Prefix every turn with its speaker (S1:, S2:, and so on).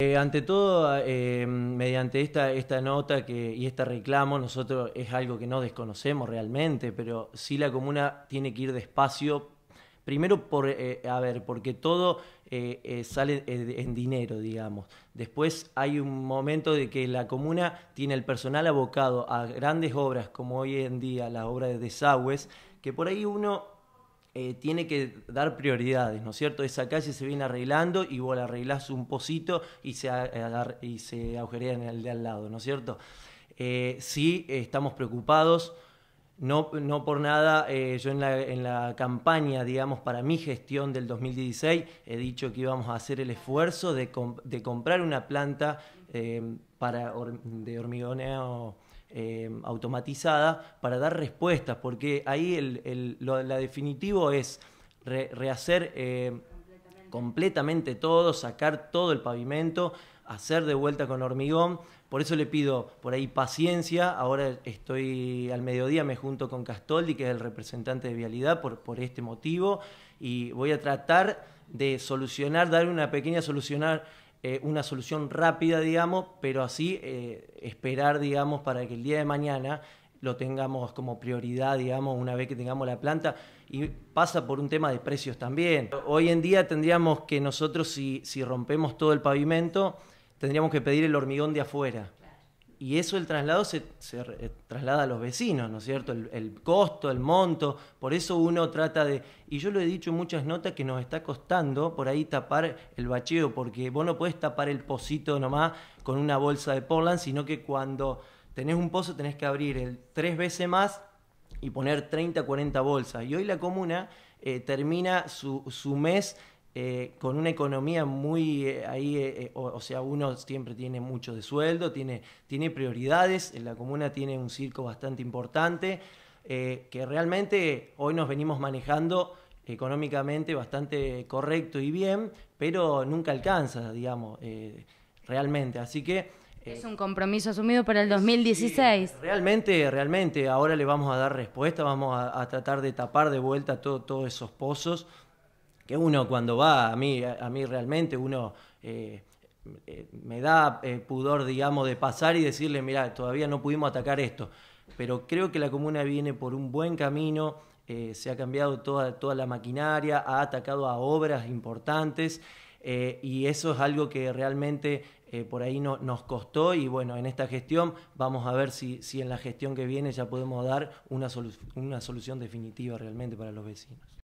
S1: Eh, ante todo, eh, mediante esta, esta nota que, y este reclamo, nosotros es algo que no desconocemos realmente, pero sí la comuna tiene que ir despacio. Primero, por, eh, ver, porque todo sale en dinero, digamos. Después hay un momento de que la comuna tiene el personal abocado a grandes obras, como hoy en día la obra de desagües, que por ahí uno eh, tiene que dar prioridades, ¿no es cierto? Esa calle se viene arreglando y vos la arreglás un pocito y se, eh, y se agujerea en el de al lado, ¿no es cierto? Eh, sí, estamos preocupados. No, no por nada, yo en la, en la, campaña, digamos, para mi gestión del 2016, he dicho que íbamos a hacer el esfuerzo de, comprar una planta para, de hormigoneo eh, automatizada para dar respuestas, porque ahí lo, la definitivo es rehacer eh, completamente. todo, sacar todo el pavimento, hacer de vuelta con hormigón. Por eso le pido por ahí paciencia. Ahora estoy al mediodía, me junto con Castoldi, que es el representante de Vialidad, por, por este motivo, y voy a tratar de solucionar, dar una pequeña solucionar, eh, una solución rápida, digamos, pero así eh, esperar, digamos, para que el día de mañana lo tengamos como prioridad, digamos, una vez que tengamos la planta. Y pasa por un tema de precios también. Hoy en día tendríamos que nosotros, si rompemos todo el pavimento, tendríamos que pedir el hormigón de afuera. Y eso el traslado se, eh, traslada a los vecinos, ¿no es cierto? El, costo, el monto, por eso uno trata de... Y yo lo he dicho en muchas notas que nos está costando por ahí tapar el bacheo, porque vos no podés tapar el pocito nomás con una bolsa de Portland, sino que cuando tenés un pozo tenés que abrir el tres veces más y poner 30, 40 bolsas. Y hoy la comuna eh, termina su, su mes eh, con una economía muy eh, ahí, eh, o, sea, uno siempre tiene mucho de sueldo, tiene, tiene prioridades, en la comuna tiene un circo bastante importante, que realmente hoy nos venimos manejando económicamente bastante correcto y bien, pero nunca alcanza, digamos, realmente. Así que... Es un compromiso asumido para el 2016. realmente, realmente, ahora le vamos a dar respuesta, vamos a, tratar de tapar de vuelta todos esos pozos que uno cuando va, a mí, a mí realmente uno eh, eh, me da eh, pudor, digamos, de pasar y decirle, mira, todavía no pudimos atacar esto. Pero creo que la comuna viene por un buen camino, se ha cambiado toda, toda la maquinaria, ha atacado a obras importantes y eso es algo que realmente por ahí nos costó y bueno, en esta gestión vamos a ver si, en la gestión que viene ya podemos dar una solución definitiva realmente para los vecinos.